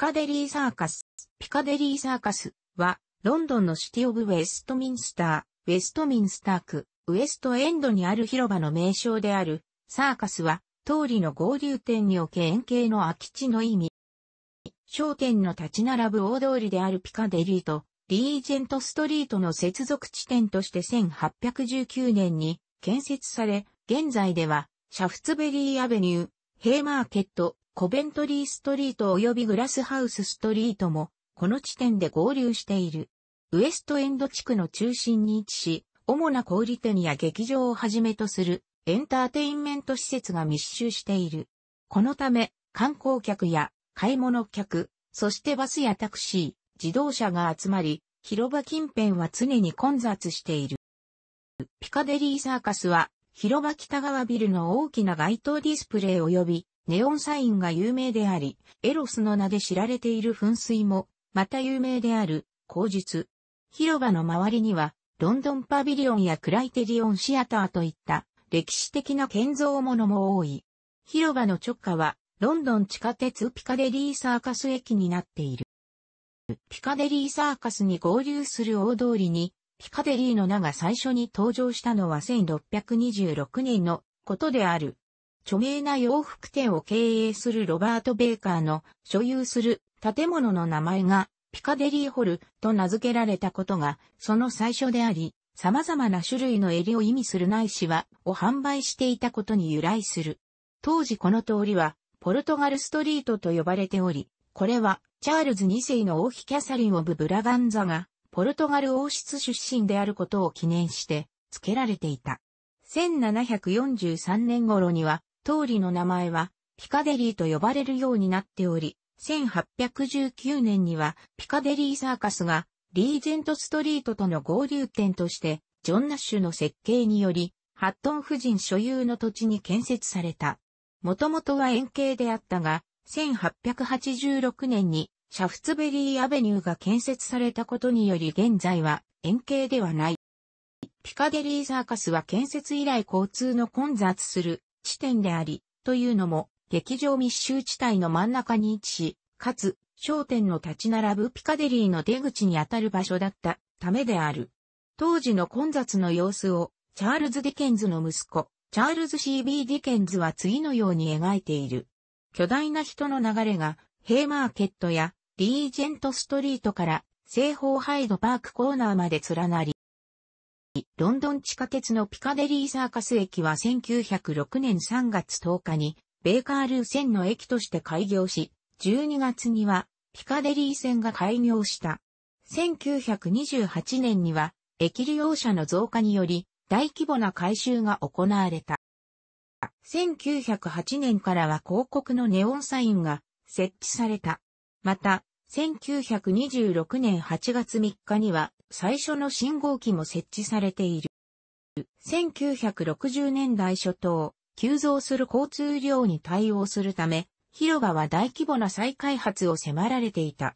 カデリーサーカス。ピカデリーサーカスは、ロンドンのシティオブウェストミンスター、ウェストミンスター区、ウェストエンドにある広場の名称である、サーカスは、通りの合流点におけ円形の空き地の意味。商店の立ち並ぶ大通りであるピカデリーと、リージェントストリートの接続地点として1819年に建設され、現在では、シャフツベリーアベニュー、ヘイマーケット、コベントリーストリート及びグラスハウスストリートも、この地点で合流している。ウエストエンド地区の中心に位置し、主な小売店や劇場をはじめとするエンターテインメント施設が密集している。このため、観光客や買い物客、そしてバスやタクシー、自動車が集まり、広場近辺は常に混雑している。ピカデリーサーカスは、広場北側ビルの大きな街頭ディスプレイ及びネオンサインが有名であり、エロスの名で知られている噴水も、また有名である、口述。広場の周りには、ロンドンパビリオンやクライテリオンシアターといった歴史的な建造物も多い。広場の直下は、ロンドン地下鉄ピカデリーサーカス駅になっている。ピカデリーサーカスに合流する大通りに、ピカデリーの名が最初に登場したのは1626年のことである。著名な洋服店を経営するロバート・ベーカーの所有する建物の名前がピカデリーホルと名付けられたことがその最初であり、様々な種類の襟を意味するないしはを販売していたことに由来する。当時この通りはポルトガルストリートと呼ばれており、これはチャールズ2世の王妃キャサリン・オブ・ブラガンザがポルトガル王室出身であることを記念して付けられていた。1743年頃には通りの名前はピカデリーと呼ばれるようになっており、1819年にはピカデリーサーカスがリージェントストリートとの合流点として、ジョン・ナッシュの設計により、ハットン夫人所有の土地に建設された。もともとは円形であったが、1886年にシャフツベリーアベニューが建設されたことにより現在は円形ではない。ピカデリーサーカスは建設以来交通の混雑する地点であり、というのも、劇場密集地帯の真ん中に位置し、かつ、商店の立ち並ぶピカデリーの出口にあたる場所だったためである。当時の混雑の様子を、チャールズ・ディケンズの息子、チャールズ・ C.B. ディケンズは次のように描いている。巨大な人の流れが、ヘイマーケットやリージェントストリートから西方ハイドパークコーナーまで連なり、ロンドン地下鉄のピカデリーサーカス駅は1906年3月10日にベーカールー線の駅として開業し、12月にはピカデリー線が開業した。1928年には駅利用者の増加により大規模な改修が行われた。1908年からは広告のネオンサインが設置された。また、1926年8月3日には最初の信号機も設置されている。1960年代初頭、急増する交通量に対応するため、広場は大規模な再開発を迫られていた。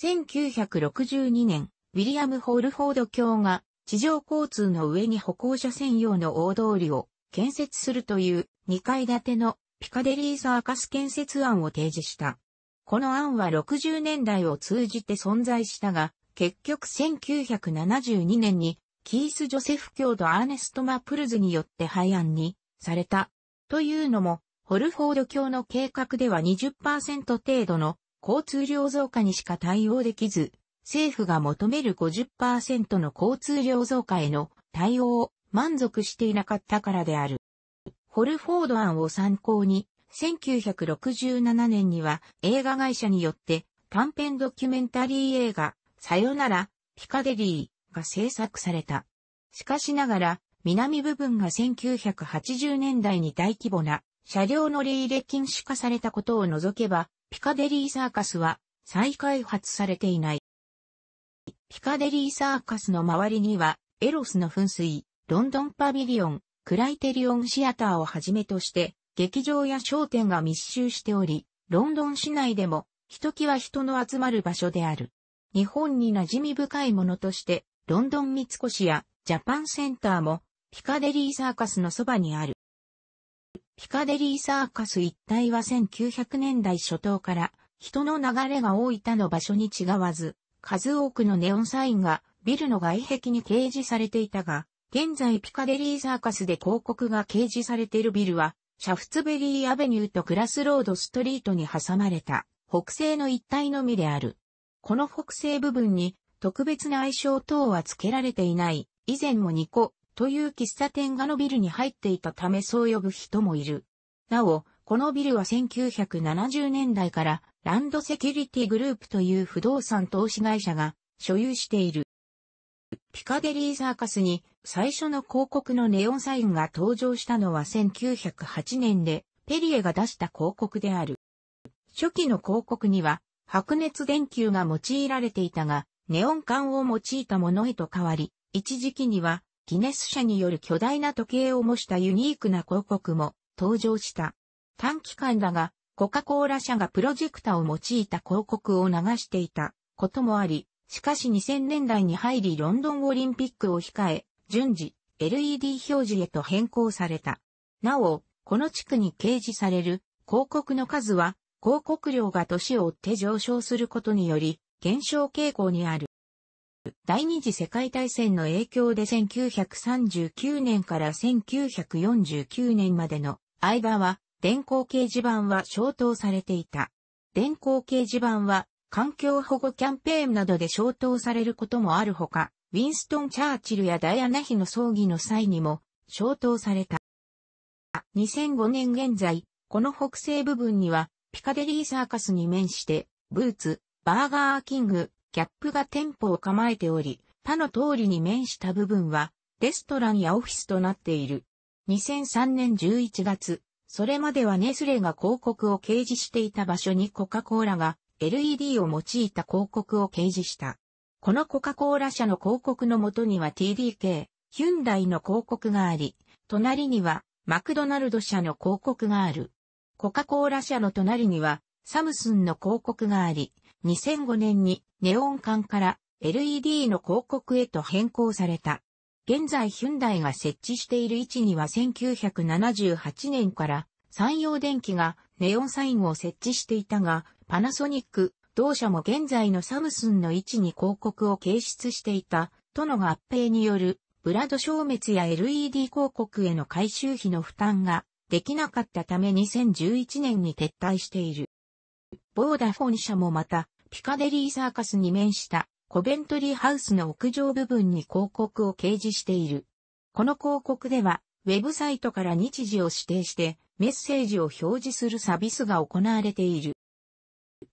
1962年、ウィリアム・ホールフォード卿が地上交通の上に歩行者専用の大通りを建設するという2階建てのピカデリーサーカス建設案を提示した。この案は60年代を通じて存在したが、結局1972年にキース・ジョセフ教徒アーネスト・マプルズによって廃案にされた。というのも、ホルフォード教の計画では20%程度の交通量増加にしか対応できず、政府が求める50%の交通量増加への対応を満足していなかったからである。ホルフォード案を参考に、1967年には映画会社によって短編ドキュメンタリー映画さよなら、ピカデリーが制作された。しかしながら、南部分が1980年代に大規模な車両の出入れ禁止化されたことを除けば、ピカデリーサーカスは再開発されていない。ピカデリーサーカスの周りには、エロスの噴水、ロンドンパビリオン、クライテリオンシアターをはじめとして、劇場や商店が密集しており、ロンドン市内でも、ひときわ人の集まる場所である。日本に馴染み深いものとして、ロンドン三越やジャパンセンターもピカデリーサーカスのそばにある。ピカデリーサーカス一帯は1900年代初頭から人の流れが多いたの場所に違わず、数多くのネオンサインがビルの外壁に掲示されていたが、現在ピカデリーサーカスで広告が掲示されているビルは、シャフツベリーアベニューとクラスロードストリートに挟まれた北西の一帯のみである。この北西部分に特別な愛称等は付けられていない、以前もニコという喫茶店がのビルに入っていたためそう呼ぶ人もいる。なお、このビルは1970年代からランドセキュリティグループという不動産投資会社が所有している。ピカデリーサーカスに最初の広告のネオンサインが登場したのは1908年でペリエが出した広告である。初期の広告には白熱電球が用いられていたが、ネオン管を用いたものへと変わり、一時期には、ギネス社による巨大な時計を模したユニークな広告も登場した。短期間だが、コカ・コーラ社がプロジェクタを用いた広告を流していたこともあり、しかし2000年代に入りロンドンオリンピックを控え、順次、LED 表示へと変更された。なお、この地区に掲示される広告の数は広告料が年を追って上昇することにより、減少傾向にある。第二次世界大戦の影響で1939年から1949年までの間は、電光掲示板は消灯されていた。電光掲示板は、環境保護キャンペーンなどで消灯されることもあるほか、ウィンストン・チャーチルやダイアナ妃の葬儀の際にも消灯された。2005年現在、この北西部分にはピカデリーサーカスに面して、ブーツ、バーガーキング、キャップが店舗を構えており、他の通りに面した部分は、レストランやオフィスとなっている。2003年11月、それまではネスレが広告を掲示していた場所にコカ・コーラが LED を用いた広告を掲示した。このコカ・コーラ社の広告のもとには TDK、ヒュンダイの広告があり、隣にはマクドナルド社の広告がある。コカ・コーラ社の隣には、サムスンの広告があり、2005年にネオン管から LED の広告へと変更された。現在ヒュンダイが設置している位置には1978年から山陽電機がネオンサインを設置していたが、パナソニック、同社も現在のサムスンの位置に広告を掲出していた、との合併による、ブラド消滅や LED 広告への回収費の負担ができなかったため2011年に撤退している。ボーダフォン社もまた、ピカデリーサーカスに面したコベントリーハウスの屋上部分に広告を掲示している。この広告では、ウェブサイトから日時を指定してメッセージを表示するサービスが行われている。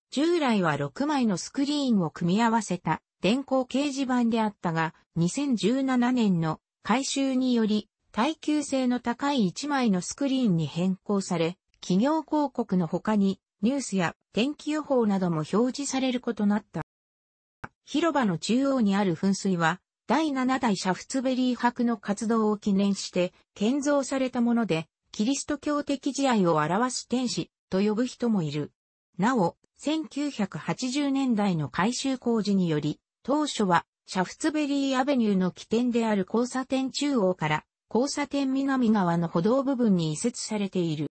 従来は6枚のスクリーンを組み合わせた電光掲示板であったが、2017年の改修により耐久性の高い1枚のスクリーンに変更され、企業広告の他にニュースや天気予報なども表示されることになった。広場の中央にある噴水は、第7代シャフツベリー博の活動を記念して建造されたもので、キリスト教的慈愛を表す天使と呼ぶ人もいる。なお、1980年代の改修工事により、当初はシャフツベリーアベニューの起点である交差点中央から交差点南側の歩道部分に移設されている。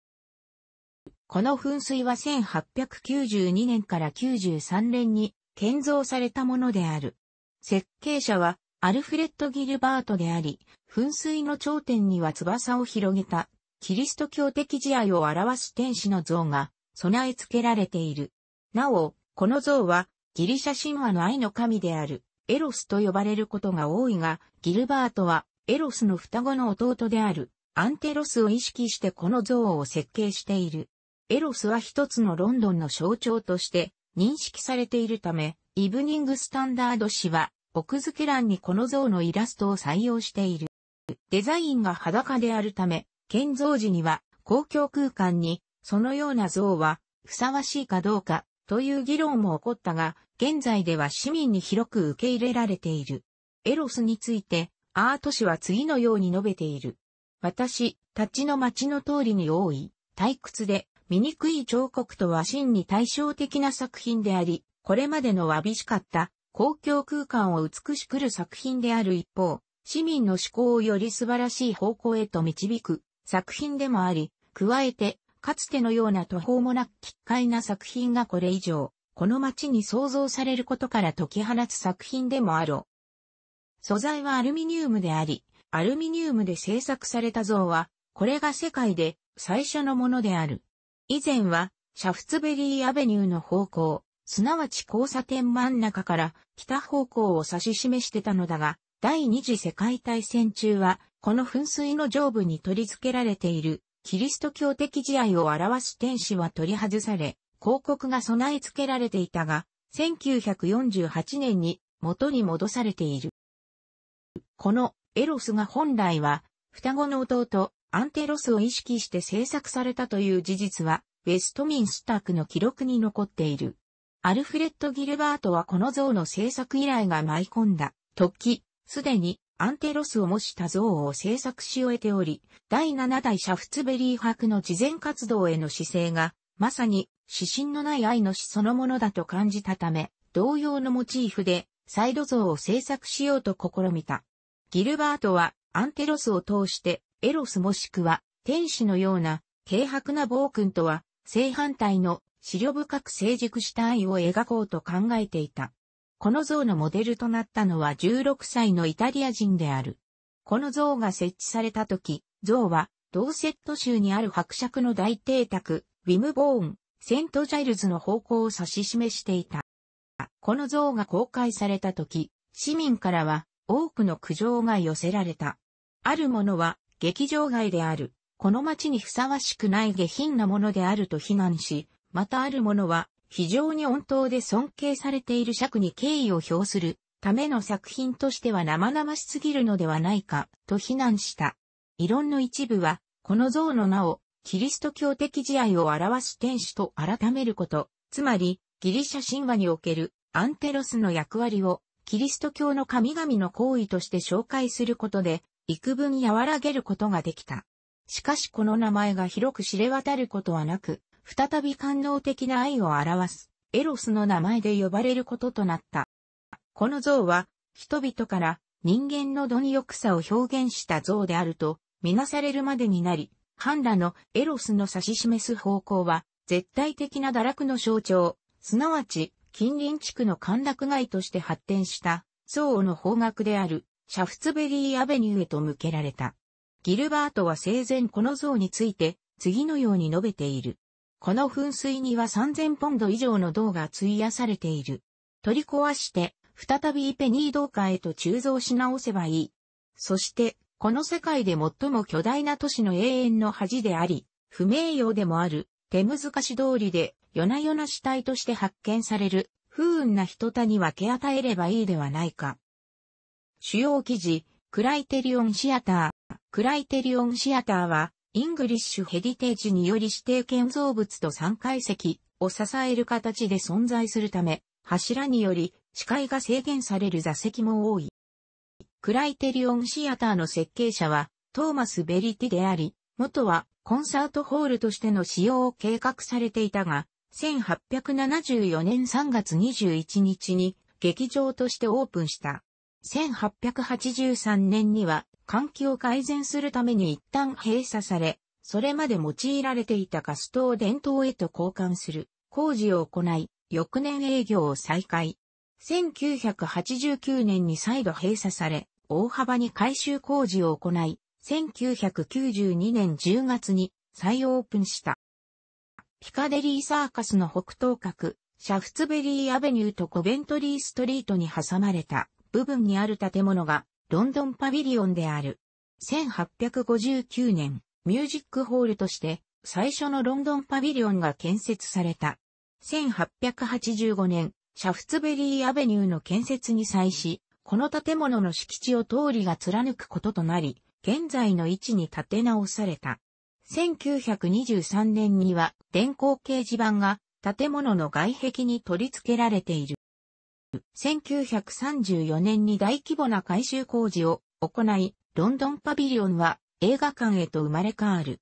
この噴水は1892年から93年に建造されたものである。設計者はアルフレッド・ギルバートであり、噴水の頂点には翼を広げたキリスト教的慈愛を表す天使の像が備え付けられている。なお、この像はギリシャ神話の愛の神であるエロスと呼ばれることが多いが、ギルバートはエロスの双子の弟であるアンテロスを意識してこの像を設計している。エロスは一つのロンドンの象徴として認識されているため、イブニングスタンダード誌は奥付け欄にこの像のイラストを採用している。デザインが裸であるため、建造時には公共空間にそのような像はふさわしいかどうかという議論も起こったが、現在では市民に広く受け入れられている。エロスについてアート氏は次のように述べている。私、立ちの街の通りに多い、退屈で、醜い彫刻とは真に対照的な作品であり、これまでのわびしかった公共空間を美しくる作品である一方、市民の思考をより素晴らしい方向へと導く作品でもあり、加えて、かつてのような途方もなく奇怪な作品がこれ以上、この街に創造されることから解き放つ作品でもあろう。素材はアルミニウムであり、アルミニウムで製作された像は、これが世界で最初のものである。以前は、シャフツベリーアベニューの方向、すなわち交差点真ん中から北方向を指し示してたのだが、第二次世界大戦中は、この噴水の上部に取り付けられている、キリスト教的慈愛を表す天使は取り外され、広告が備え付けられていたが、1948年に元に戻されている。このエロスが本来は双子の弟アンテロスを意識して制作されたという事実はウェストミンスタークの記録に残っている。アルフレッド・ギルバートはこの像の制作依頼が舞い込んだ時、すでにアンテロスを模した像を制作し終えており、第7代シャフツベリー博の慈善活動への姿勢が、まさに指針のない愛の死そのものだと感じたため、同様のモチーフで、サイド像を制作しようと試みた。ギルバートはアンテロスを通してエロスもしくは天使のような軽薄な暴君とは正反対の資料深く成熟した愛を描こうと考えていた。この像のモデルとなったのは16歳のイタリア人である。この像が設置された時、像はドーセット州にある伯爵の大邸宅、ウィムボーン、セントジャイルズの方向を指し示していた。この像が公開された時、市民からは多くの苦情が寄せられた。あるものは劇場外である。この街にふさわしくない下品なものであると非難し、またあるものは非常に温当で尊敬されている尺に敬意を表するための作品としては生々しすぎるのではないかと非難した。異論の一部は、この像の名をキリスト教的慈愛を表す天使と改めること、つまりギリシャ神話におけるアンテロスの役割をキリスト教の神々の行為として紹介することで、幾分和らげることができた。しかしこの名前が広く知れ渡ることはなく、再び官能的な愛を表す、エロスの名前で呼ばれることとなった。この像は、人々から人間の貪欲さを表現した像であると、みなされるまでになり、ハンラのエロスの指し示す方向は、絶対的な堕落の象徴、すなわち、近隣地区の歓楽街として発展した相応の方角であるシャフツベリーアベニューへと向けられた。ギルバートは生前この像について次のように述べている。この噴水には3000ポンド以上の銅が費やされている。取り壊して、再びイペニー銅貨へと鋳造し直せばいい。そして、この世界で最も巨大な都市の永遠の恥であり、不名誉でもある、手難し通りで夜な夜な死体として発見される、不運な人谷に分け与えればいいではないか。主要記事、クライテリオンシアター。クライテリオンシアターは、イングリッシュヘディテージにより指定建造物と3階席を支える形で存在するため、柱により視界が制限される座席も多い。クライテリオンシアターの設計者はトーマス・ベリティであり、元はコンサートホールとしての使用を計画されていたが、1874年3月21日に劇場としてオープンした。1883年には換気を改善するために一旦閉鎖され、それまで用いられていたガストを電灯へと交換する工事を行い、翌年営業を再開。1989年に再度閉鎖され、大幅に改修工事を行い、1992年10月に再オープンした。ピカデリーサーカスの北東角、シャフツベリーアベニューとコベントリーストリートに挟まれた部分にある建物がロンドンパビリオンである。1859年、ミュージックホールとして最初のロンドンパビリオンが建設された。1885年、シャフツベリーアベニューの建設に際し、この建物の敷地を通りが貫くこととなり、現在の位置に建て直された。1923年には電光掲示板が建物の外壁に取り付けられている。1934年に大規模な改修工事を行い、ロンドンパビリオンは映画館へと生まれ変わる。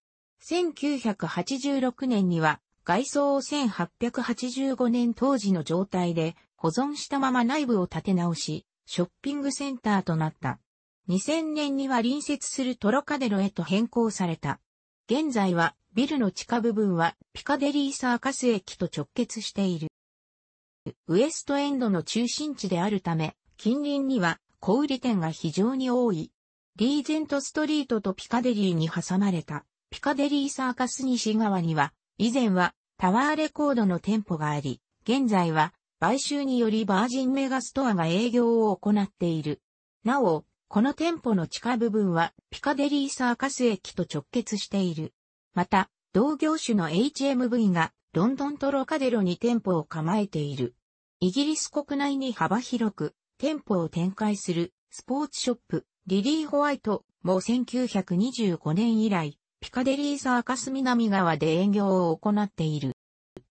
1986年には外装を1885年当時の状態で保存したまま内部を建て直し、ショッピングセンターとなった。2000年には隣接するトロカデロへと変更された。現在はビルの地下部分はピカデリーサーカス駅と直結している。ウエストエンドの中心地であるため、近隣には小売店が非常に多い。リーゼントストリートとピカデリーに挟まれたピカデリーサーカス西側には、以前はタワーレコードの店舗があり、現在は買収によりバージンメガストアが営業を行っている。なお、この店舗の地下部分はピカデリーサーカス駅と直結している。また、同業種の HMV がロンドントロカデロに店舗を構えている。イギリス国内に幅広く店舗を展開するスポーツショップリリー・ホワイトも1925年以来ピカデリーサーカス南側で営業を行っている。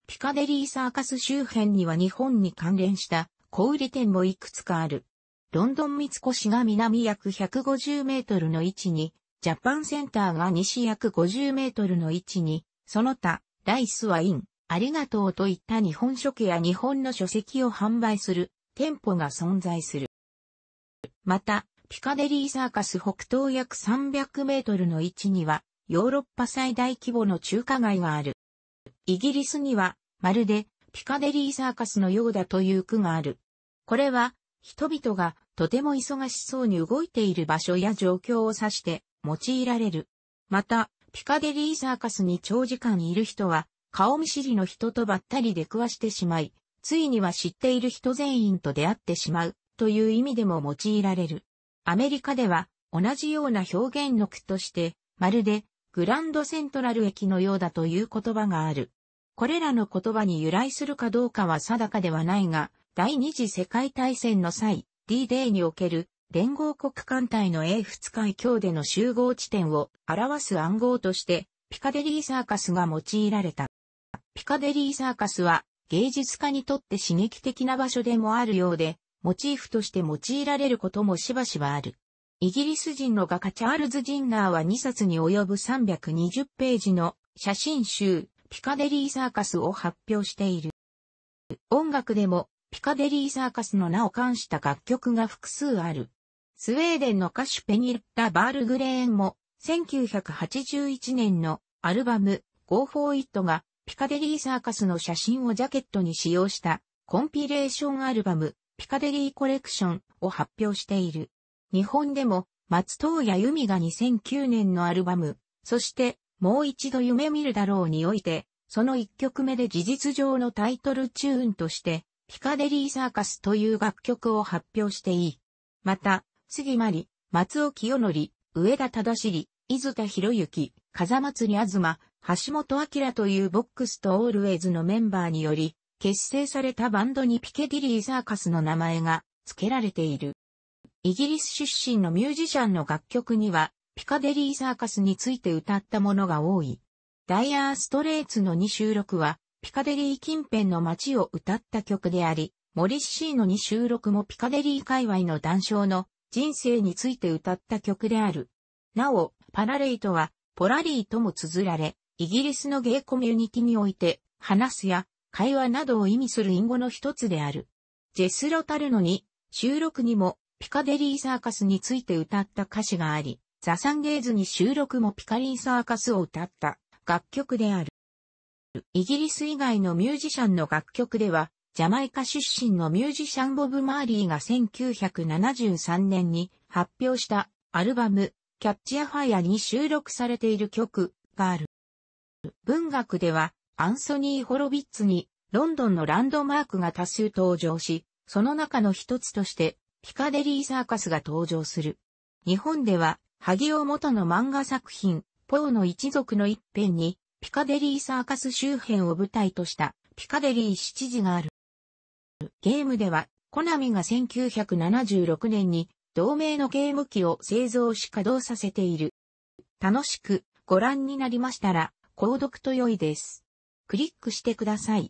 ピカデリーサーカス周辺には日本に関連した小売店もいくつかある。ロンドン三越が南約150メートルの位置に、ジャパンセンターが西約50メートルの位置に、その他、ライスワイン、ありがとうといった日本書家や日本の書籍を販売する店舗が存在する。また、ピカデリーサーカス北東約300メートルの位置には、ヨーロッパ最大規模の中華街がある。イギリスには、まるで、ピカデリーサーカスのようだという区がある。これは、人々がとても忙しそうに動いている場所や状況を指して用いられる。また、ピカデリーサーカスに長時間いる人は、顔見知りの人とばったり出くわしてしまい、ついには知っている人全員と出会ってしまうという意味でも用いられる。アメリカでは同じような表現の句として、まるでグランドセントラル駅のようだという言葉がある。これらの言葉に由来するかどうかは定かではないが、第二次世界大戦の際、D-Day における連合国艦隊の英仏海峡での集合地点を表す暗号として、ピカデリーサーカスが用いられた。ピカデリーサーカスは芸術家にとって刺激的な場所でもあるようで、モチーフとして用いられることもしばしばある。イギリス人の画家チャールズ・ジンナーは2冊に及ぶ320ページの写真集、ピカデリーサーカスを発表している。音楽でもピカデリーサーカスの名を冠した楽曲が複数ある。スウェーデンの歌手ペニッタ・バールグレーンも、1981年のアルバム Go for It がピカデリーサーカスの写真をジャケットに使用したコンピレーションアルバムピカデリーコレクションを発表している。日本でも松藤谷由が2009年のアルバム、そしてもう一度夢見るだろうにおいて、その一曲目で事実上のタイトルチューンとしてピカデリーサーカスという楽曲を発表していい。また、杉真理、松尾清則、上田忠尻、伊豆田博之、風松に東、橋本明というボックスとオールウェイズのメンバーにより、結成されたバンドにピケディリーサーカスの名前が付けられている。イギリス出身のミュージシャンの楽曲には、ピカデリーサーカスについて歌ったものが多い。ダイヤーストレイツの2収録は、ピカデリー近辺の街を歌った曲であり、モリッシーノに収録もピカデリー界隈の談笑の人生について歌った曲である。なお、パラレイとは、ポラリーとも綴られ、イギリスのゲイコミュニティにおいて、話すや会話などを意味する隠語の一つである。ジェスロタルノに、収録にも、ピカデリーサーカスについて歌った歌詞があり、ザ・サンゲーズに収録もピカリーサーカスを歌った楽曲である。イギリス以外のミュージシャンの楽曲では、ジャマイカ出身のミュージシャンボブ・マーリーが1973年に発表したアルバム、キャッチアファイアに収録されている曲がある。文学では、アンソニー・ホロビッツに、ロンドンのランドマークが多数登場し、その中の一つとして、ピカデリーサーカスが登場する。日本では、萩尾元の漫画作品、ポーの一族の一編に、ピカデリーサーカス周辺を舞台としたピカデリー7時がある。ゲームでは、コナミが1976年に同名のゲーム機を製造し稼働させている。楽しくご覧になりましたら、購読と良いです。クリックしてください。